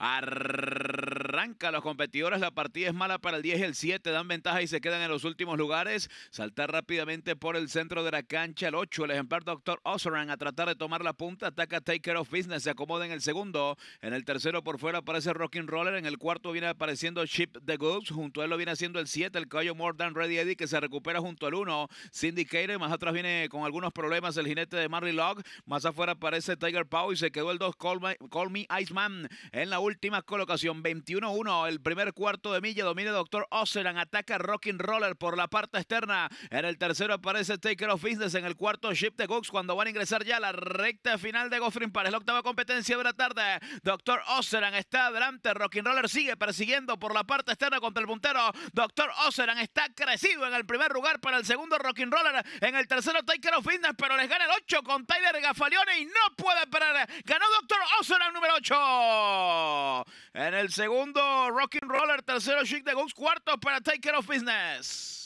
Ar... Arranca los competidores, la partida es mala para el 10 y el 7, dan ventaja y se quedan en los últimos lugares. Saltar rápidamente por el centro de la cancha, el 8, el ejemplar Dr. Osoran a tratar de tomar la punta, ataca Taker of Business, se acomoda en el segundo, en el tercero por fuera aparece Rocking Roller, en el cuarto viene apareciendo Chip the Goose, junto a él lo viene haciendo el 7, el caballo More Than Ready Eddie que se recupera junto al 1, Syndicator, más atrás viene con algunos problemas el jinete de Marley Log, más afuera aparece Tiger Pow y se quedó el 2 Call, Me Iceman en la última colocación, 21 1 el primer cuarto de milla. Domina Doctor Ocelan. Ataca Rockin' Roller por la parte externa. En el tercero aparece Taker of Business. En el cuarto Ship de Cooks, Cuando van a ingresar ya a la recta final de Goffrin para La octava competencia de la tarde. Doctor Ocelan está adelante. Rockin' Roller sigue persiguiendo por la parte externa contra el puntero. Doctor Ocelan está crecido en el primer lugar para el segundo Rockin' Roller. En el tercero Taker of Business. Pero les gana el 8 con Tyler Gafalione y no puede esperar Ganó Doctor Ocelan número 8. En el segundo, and Roller. Tercero, Chic de Goose. Cuarto, para Take Care of Business.